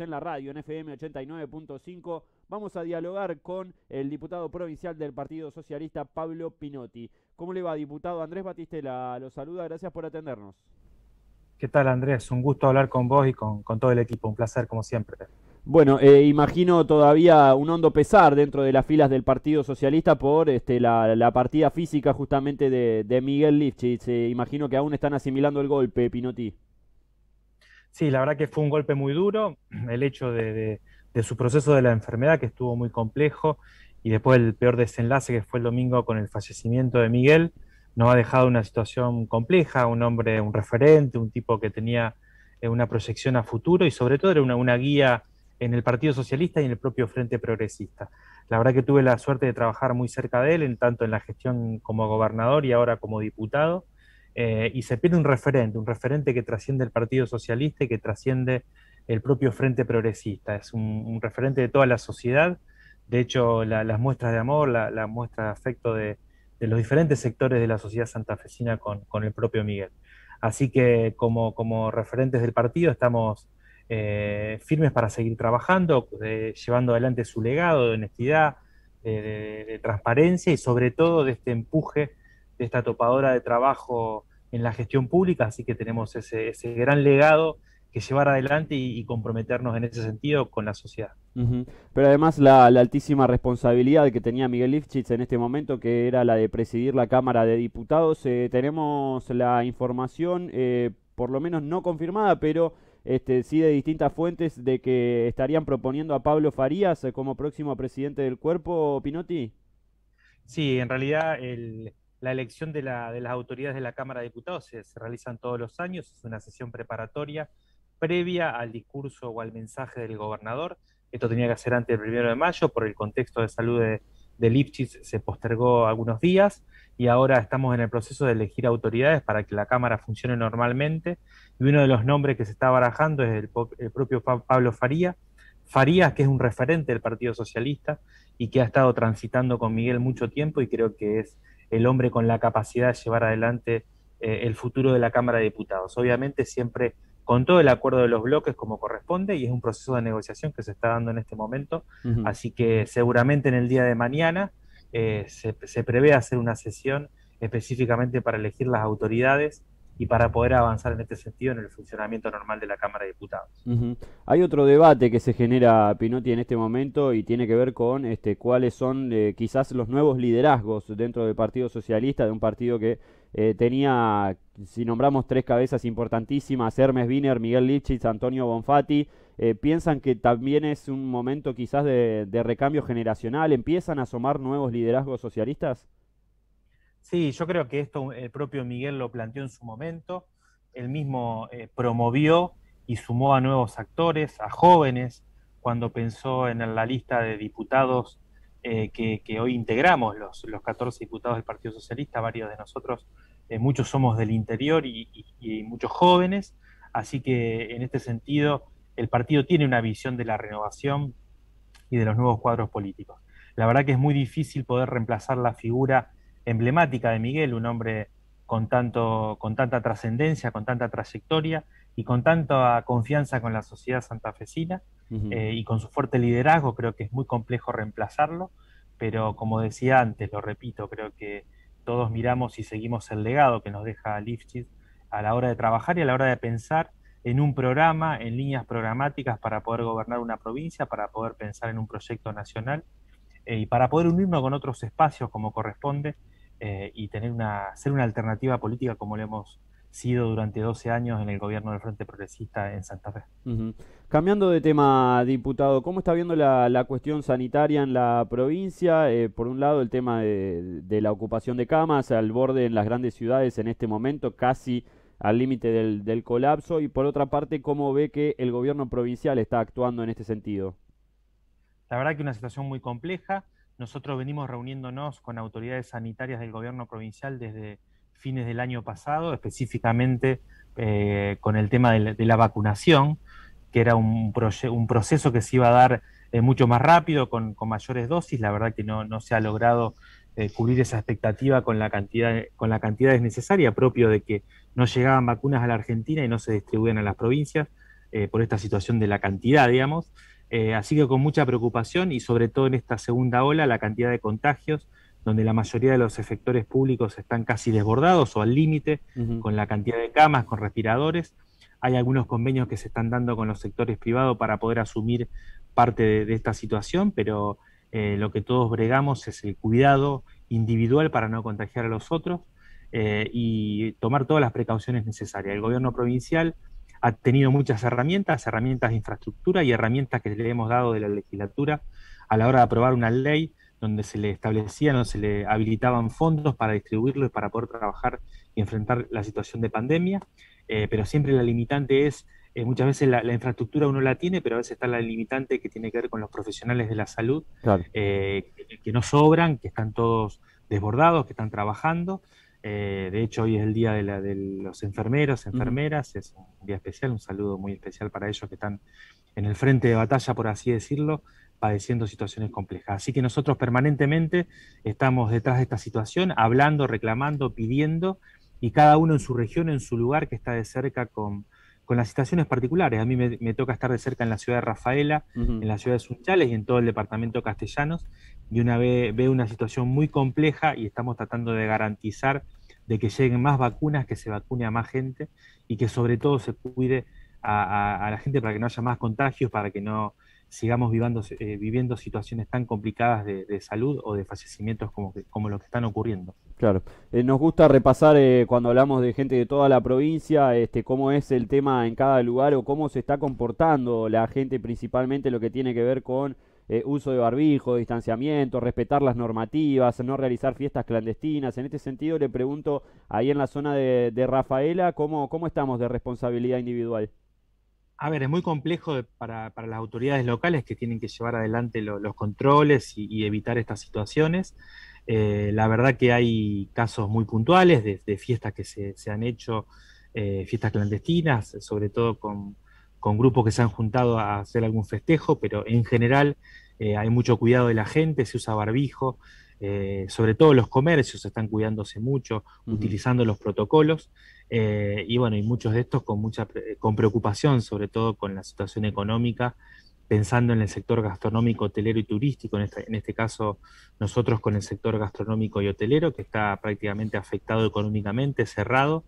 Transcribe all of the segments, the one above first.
en la radio, en FM 89.5, vamos a dialogar con el diputado provincial del Partido Socialista, Pablo Pinotti. ¿Cómo le va, diputado? Andrés Batistela lo saluda, gracias por atendernos. ¿Qué tal, Andrés? Un gusto hablar con vos y con, todo el equipo, un placer como siempre. Bueno, eh, imagino todavía un hondo pesar dentro de las filas del Partido Socialista por este, la, partida física justamente de, Miguel Lifchitz. Eh, imagino que aún están asimilando el golpe, Pinotti. Sí, la verdad que fue un golpe muy duro, el hecho de, su proceso de la enfermedad que estuvo muy complejo y después el peor desenlace que fue el domingo con el fallecimiento de Miguel, nos ha dejado una situación compleja, un hombre, un referente, un tipo que tenía eh, una proyección a futuro y sobre todo era una, una guía en el Partido Socialista y en el propio Frente Progresista. La verdad que tuve la suerte de trabajar muy cerca de él, en tanto en la gestión como gobernador y ahora como diputado eh, y se pierde un referente, un referente que trasciende el Partido Socialista y que trasciende el propio Frente Progresista. Es un, referente de toda la sociedad. De hecho, las muestras de amor, la, muestra de afecto de, los diferentes sectores de la sociedad santafesina con, el propio Miguel. Así que como, referentes del partido estamos eh, firmes para seguir trabajando, eh, llevando adelante su legado de honestidad, de, de, transparencia y sobre todo de este empuje, de esta topadora de trabajo en la gestión pública, así que tenemos ese, gran legado que llevar adelante y, comprometernos en ese sentido con la sociedad. Pero además la, altísima responsabilidad que tenía Miguel Lifchitz en este momento, que era la de presidir la Cámara de Diputados, eh, tenemos la información, eh, por lo menos no confirmada, pero este, sí de distintas fuentes, de que estarían proponiendo a Pablo Farías eh, como próximo presidente del cuerpo, Pinotti. Sí, en realidad el, la elección de, las autoridades de la Cámara de Diputados se, realiza realizan todos los años, es una sesión preparatoria previa al discurso o al mensaje del gobernador. Esto tenía que hacer antes del primero de mayo, por el contexto de salud de, se postergó algunos días y ahora estamos en el proceso de elegir autoridades para que la Cámara funcione normalmente. Y uno de los nombres que se está barajando es el, el propio Pablo Faría. Faría, que es un referente del Partido Socialista y que ha estado transitando con Miguel mucho tiempo y creo que es el hombre con la capacidad de llevar adelante eh, el futuro de la Cámara de Diputados. Obviamente siempre con todo el acuerdo de los bloques como corresponde y es un proceso de negociación que se está dando en este momento, así que seguramente en el día de mañana eh, se prevé hacer una sesión específicamente para elegir las autoridades y para poder avanzar en este sentido en el funcionamiento normal de la Cámara de Diputados. Hay otro debate que se genera, Pinotti, en este momento y tiene que ver con este, cuáles son eh, quizás los nuevos liderazgos dentro del Partido Socialista, de un partido que eh, tenía, si nombramos tres cabezas importantísimas, Hermes Biner, Miguel Lichitz, Antonio Bonfatti. Eh, piensan que también es un momento quizás de, de recambio generacional, empiezan a asomar nuevos liderazgos socialistas. Sí, yo creo que esto el propio Miguel lo planteó en su momento. Él mismo eh, promovió y sumó a nuevos actores, a jóvenes, cuando pensó en la lista de diputados eh, que, hoy integramos, los, los 14 diputados del Partido Socialista, varios de nosotros, eh, muchos somos del interior y, y muchos jóvenes. Así que en este sentido, el partido tiene una visión de la renovación y de los nuevos cuadros políticos. La verdad que es muy difícil poder reemplazar la figura emblemática de Miguel, un hombre con, tanto, con tanta trascendencia, con tanta trayectoria y con tanta confianza con la sociedad santafesina eh, y con su fuerte liderazgo, creo que es muy complejo reemplazarlo, pero como decía antes, lo repito, creo que todos miramos y seguimos el legado que nos deja Lifchit a la hora de trabajar y a la hora de pensar en un programa, en líneas programáticas para poder gobernar una provincia, para poder pensar en un proyecto nacional eh, y para poder unirnos con otros espacios como corresponde eh, y tener una, ser una alternativa política como lo hemos sido durante 12 años en el gobierno del Frente Progresista en Santa Fe. Cambiando de tema, diputado, ¿cómo está viendo la, la cuestión sanitaria en la provincia? Eh, por un lado, el tema de, la ocupación de camas al borde en las grandes ciudades en este momento, casi al límite del, del, colapso, y por otra parte, ¿cómo ve que el gobierno provincial está actuando en este sentido? La verdad que una situación muy compleja. Nosotros venimos reuniéndonos con autoridades sanitarias del gobierno provincial desde fines del año pasado, específicamente eh, con el tema de la, vacunación, que era un, proceso que se iba a dar eh, mucho más rápido, con, mayores dosis. La verdad que no, se ha logrado eh, cubrir esa expectativa con la cantidad, con la cantidad necesaria, propio de que no llegaban vacunas a la Argentina y no se distribuían a las provincias por esta situación de la cantidad, digamos. Eh, así que con mucha preocupación y sobre todo en esta segunda ola, la cantidad de contagios, donde la mayoría de los efectores públicos están casi desbordados o al límite con la cantidad de camas, con respiradores. Hay algunos convenios que se están dando con los sectores privados para poder asumir parte de, esta situación, pero eh, lo que todos bregamos es el cuidado individual para no contagiar a los otros eh, y tomar todas las precauciones necesarias. El gobierno provincial ha tenido muchas herramientas, herramientas de infraestructura y herramientas que le hemos dado de la legislatura a la hora de aprobar una ley donde se le establecían donde se le habilitaban fondos para distribuirlos para poder trabajar y enfrentar la situación de pandemia, eh, pero siempre la limitante es, eh, muchas veces la, infraestructura uno la tiene, pero a veces está la limitante que tiene que ver con los profesionales de la salud, eh, que, que no sobran, que están todos desbordados, que están trabajando, eh, de hecho, hoy es el día de, los enfermeros, enfermeras, es un día especial, un saludo muy especial para ellos que están en el frente de batalla, por así decirlo, padeciendo situaciones complejas. Así que nosotros permanentemente estamos detrás de esta situación, hablando, reclamando, pidiendo, y cada uno en su región, en su lugar, que está de cerca con, las situaciones particulares. A mí me, toca estar de cerca en la ciudad de Rafaela, en la ciudad de Sunchales y en todo el departamento Castellanos, de una vez ve una situación muy compleja y estamos tratando de garantizar de que lleguen más vacunas, que se vacune a más gente y que sobre todo se cuide a, la gente para que no haya más contagios, para que no sigamos vivando, eh, viviendo situaciones tan complicadas de, salud o de fallecimientos como, que, como los que están ocurriendo. Claro, eh, nos gusta repasar eh, cuando hablamos de gente de toda la provincia, este, cómo es el tema en cada lugar o cómo se está comportando la gente, principalmente lo que tiene que ver con eh, uso de barbijo, distanciamiento, respetar las normativas, no realizar fiestas clandestinas. En este sentido, le pregunto ahí en la zona de, Rafaela, ¿cómo, estamos de responsabilidad individual? A ver, es muy complejo para, las autoridades locales que tienen que llevar adelante los controles y, evitar estas situaciones. Eh, la verdad que hay casos muy puntuales de, fiestas que se, se han hecho, eh, fiestas clandestinas, sobre todo con, con grupos que se han juntado a hacer algún festejo, pero en general eh, hay mucho cuidado de la gente, se usa barbijo, eh, sobre todo los comercios están cuidándose mucho, utilizando los protocolos, eh, y bueno, y muchos de estos con mucha con preocupación, sobre todo con la situación económica, pensando en el sector gastronómico, hotelero y turístico, en este, este caso nosotros con el sector gastronómico y hotelero, que está prácticamente afectado económicamente, cerrado,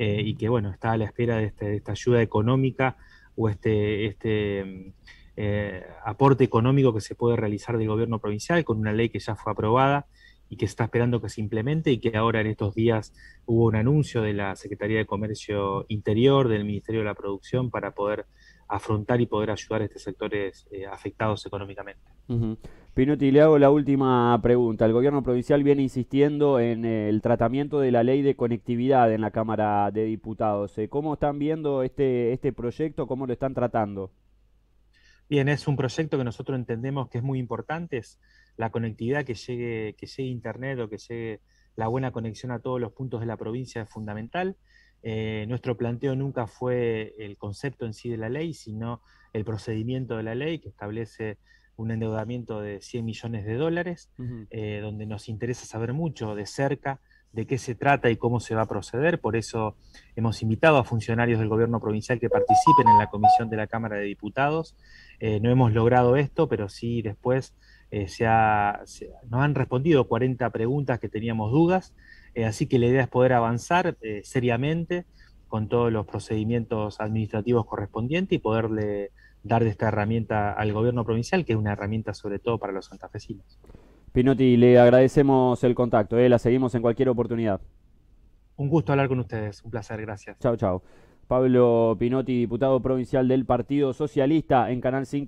y que bueno, está a la espera de este, esta ayuda económica o este, este mm, eh, aporte económico que se puede realizar del gobierno provincial con una ley que ya fue aprobada y que está esperando que se implemente y que ahora en estos días hubo un anuncio de la Secretaría de Comercio Interior, del Ministerio de la Producción, para poder afrontar y poder ayudar a estos sectores eh, afectados económicamente. le hago la última pregunta. El gobierno provincial viene insistiendo en eh, el tratamiento de la ley de conectividad en la Cámara de Diputados. Eh, ¿Cómo están viendo este, este proyecto? ¿Cómo lo están tratando? Bien, es un proyecto que nosotros entendemos que es muy importante, es la conectividad que llegue, que llegue Internet o que llegue la buena conexión a todos los puntos de la provincia es fundamental. Eh, nuestro planteo nunca fue el concepto en sí de la ley, sino el procedimiento de la ley que establece un endeudamiento de 100 millones de dólares, eh, donde nos interesa saber mucho de cerca de qué se trata y cómo se va a proceder. Por eso hemos invitado a funcionarios del gobierno provincial que participen en la comisión de la Cámara de Diputados. Eh, no hemos logrado esto, pero sí después se nos han respondido 40 preguntas que teníamos dudas eh, así que la idea es poder avanzar eh, seriamente con todos los procedimientos administrativos correspondientes y poderle dar de esta herramienta al gobierno provincial, que es una herramienta sobre todo para los santafesinos. Pinotti, le agradecemos el contacto, eh, la seguimos en cualquier oportunidad. Un gusto hablar con ustedes, un placer, gracias. Chao, chao. Pablo Pinotti, diputado provincial del Partido Socialista en Canal 5.